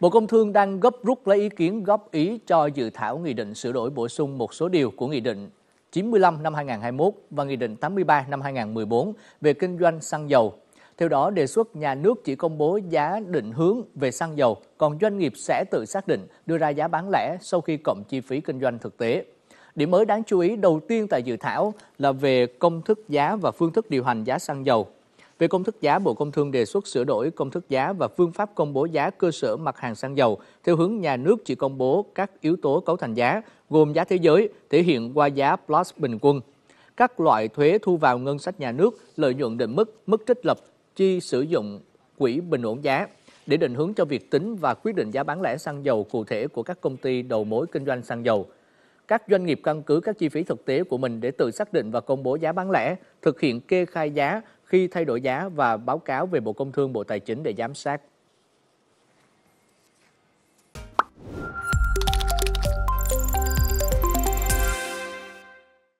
Bộ Công Thương đang gấp rút lấy ý kiến góp ý cho dự thảo Nghị định sửa đổi bổ sung một số điều của Nghị định 95 năm 2021 và Nghị định 83 năm 2014 về kinh doanh xăng dầu. Theo đó, đề xuất nhà nước chỉ công bố giá định hướng về xăng dầu, còn doanh nghiệp sẽ tự xác định đưa ra giá bán lẻ sau khi cộng chi phí kinh doanh thực tế. Điểm mới đáng chú ý đầu tiên tại dự thảo là về công thức giá và phương thức điều hành giá xăng dầu. Về công thức giá, Bộ Công Thương đề xuất sửa đổi công thức giá và phương pháp công bố giá cơ sở mặt hàng xăng dầu theo hướng nhà nước chỉ công bố các yếu tố cấu thành giá, gồm giá thế giới, thể hiện qua giá plus bình quân. Các loại thuế thu vào ngân sách nhà nước, lợi nhuận định mức, mức trích lập, chi sử dụng quỹ bình ổn giá để định hướng cho việc tính và quyết định giá bán lẻ xăng dầu cụ thể của các công ty đầu mối kinh doanh xăng dầu các doanh nghiệp căn cứ các chi phí thực tế của mình để tự xác định và công bố giá bán lẻ, thực hiện kê khai giá khi thay đổi giá và báo cáo về Bộ Công Thương, Bộ Tài chính để giám sát